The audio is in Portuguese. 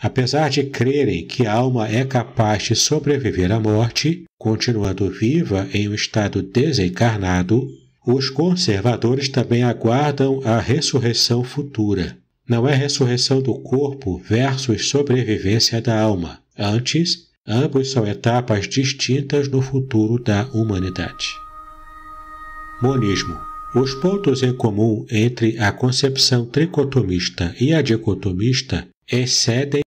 Apesar de crerem que a alma é capaz de sobreviver à morte, continuando viva em um estado desencarnado, os conservadores também aguardam a ressurreição futura. Não é ressurreição do corpo versus sobrevivência da alma. Antes, ambos são etapas distintas no futuro da humanidade. Monismo os pontos em comum entre a concepção tricotomista e a dicotomista excedem